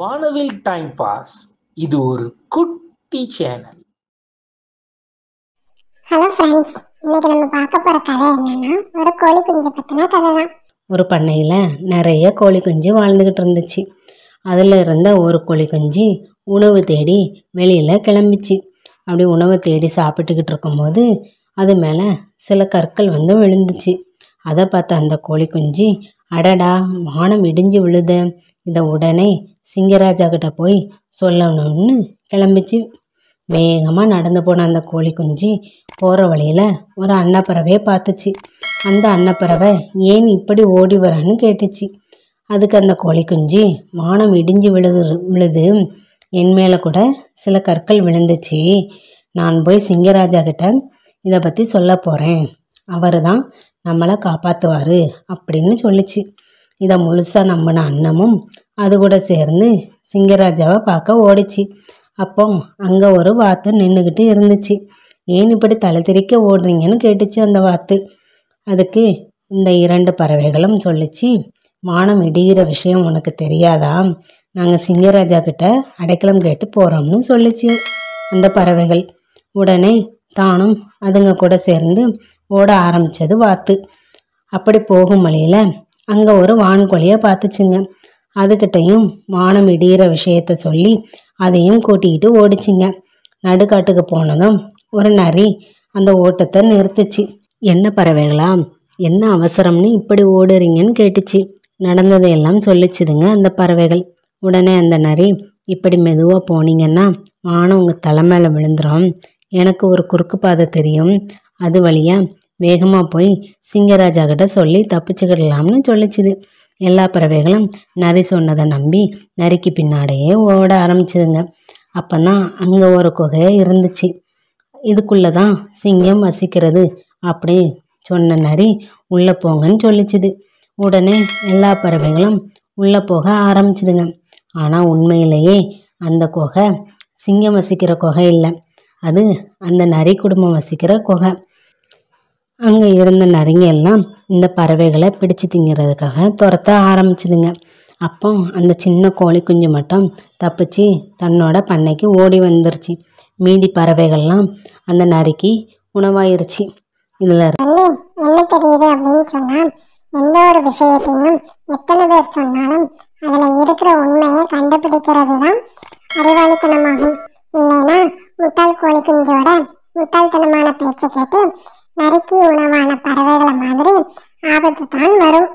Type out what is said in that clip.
வானவில் time pass இது ஒரு குட்டி சேனல் ஹலோ ஃப்ரெண்ட்ஸ் இன்னைக்கு நம்ம பார்க்க போற கதை என்னன்னா ஒரு கோழி குஞ்சு பத்தின கதை தான் ஒரு பண்ணையில் நிறைய கோழி குஞ்சு வாழ்ந்துக்கிட்டு இருந்துச்சு அதில் இருந்த ஒரு கோழி குஞ்சு உணவு தேடி வெளியில் கிளம்பிச்சு அப்படி உணவு தேடி சாப்பிட்டுக்கிட்டு இருக்கும்போது அது மேலே சில கற்கள் வந்து விழுந்துச்சு அதை பார்த்த அந்த கோழி குஞ்சு அடடா வானம் இடிஞ்சு விழுத இதை உடனே சிங்கராஜா கிட்ட போய் சொல்லணும்னு கிளம்பிச்சு வேகமாக நடந்து போன அந்த கோழி குஞ்சு போகிற வழியில் ஒரு அன்னப்பறவையை பார்த்துச்சு அந்த அன்னப்பறவை ஏன் இப்படி ஓடி வரான்னு கேட்டுச்சு அதுக்கு அந்த கோழி குஞ்சு வானம் இடிஞ்சு விழுது விழுது என் மேலே கூட சில கற்கள் விழுந்துச்சு நான் போய் சிங்கராஜா கிட்ட இதை பற்றி சொல்ல போகிறேன் அவர் தான் நம்மளை காப்பாற்றுவார் அப்படின்னு சொல்லிச்சு இதை முழுசாக நம்பின அன்னமும் அது கூட சேர்ந்து சிங்கராஜாவை பார்க்க ஓடிச்சு அப்போ அங்கே ஒரு வாத்து நின்றுக்கிட்டு இருந்துச்சு ஏன் இப்படி தலை திரிக்க ஓடுறீங்கன்னு கேட்டுச்சு அந்த வாத்து அதுக்கு இந்த இரண்டு பறவைகளும் சொல்லிச்சு மானம் இடிகிற விஷயம் உனக்கு தெரியாதா நாங்கள் சிங்கராஜா கிட்ட அடைக்கலம் கேட்டு போகிறோம்னு சொல்லிச்சு அந்த பறவைகள் உடனே தானும் அதுங்க கூட சேர்ந்து ஓட ஆரம்பித்தது வாத்து அப்படி போகும் வழியில் அங்கே ஒரு வான்கோழியை பார்த்துச்சுங்க அதுக்கிட்டையும் வானம் இடிகிற விஷயத்த சொல்லி அதையும் கூட்டிக்கிட்டு ஓடிச்சிங்க நடுக்காட்டுக்கு போனதும் ஒரு நரி அந்த ஓட்டத்தை நிறுத்துச்சு என்ன பறவைகளா என்ன அவசரம்னு இப்படி ஓடுறீங்கன்னு கேட்டுச்சு நடந்ததையெல்லாம் சொல்லிச்சுதுங்க அந்த பறவைகள் உடனே அந்த நரி இப்படி மெதுவாக போனீங்கன்னா வானம் உங்கள் தலை மேலே விழுந்துடும் எனக்கு ஒரு குறுக்கு பாதை தெரியும் அது வழியாக வேகமாக போய் சிங்கராஜா கிட்ட சொல்லி தப்பிச்சுக்கிடலாம்னு சொல்லிச்சுது எல்லா பறவைகளும் நரி சொன்னதை நம்பி நரிக்கு பின்னாடியே ஓட ஆரம்பிச்சிதுங்க அப்போ தான் அங்கே ஒரு குகையே இருந்துச்சு இதுக்குள்ளே தான் சிங்கம் வசிக்கிறது அப்படி சொன்ன நரி உள்ளே போங்கன்னு சொல்லிச்சுது உடனே எல்லா பறவைகளும் உள்ளே போக ஆரம்பிச்சுதுங்க ஆனால் உண்மையிலேயே அந்த குகை சிங்கம் வசிக்கிற குகை இல்லை அது அந்த நரி குடும்பம் வசிக்கிற குகை அங்கே இருந்த நரிங்க எல்லாம் இந்த பறவைகளை பிடிச்சு திங்கிறதுக்காக துரத்த ஆரம்பிச்சிதுங்க அப்போ அந்த சின்ன கோழி குஞ்சு மட்டும் தப்பிச்சு தன்னோட பண்ணைக்கு ஓடி வந்துருச்சு மீதி பறவைகள்லாம் அந்த நரிக்கு உணவாயிருச்சு இதில் என்ன தெரியுது அப்படின்னு சொன்னால் எந்த ஒரு விஷயத்தையும் எத்தனை பேர் சொன்னாலும் அதில் இருக்கிற உண்மையை கண்டுபிடிக்கிறது தான் அறிவாளித்தனமாகும் இல்லைன்னா முட்டாள் கோழி குஞ்சோட முட்டாள்தனமான பேச்சை கேட்டு நறுக்கி உணவான பறவைகளை மாதிரி ஆபத்து தான் வரும்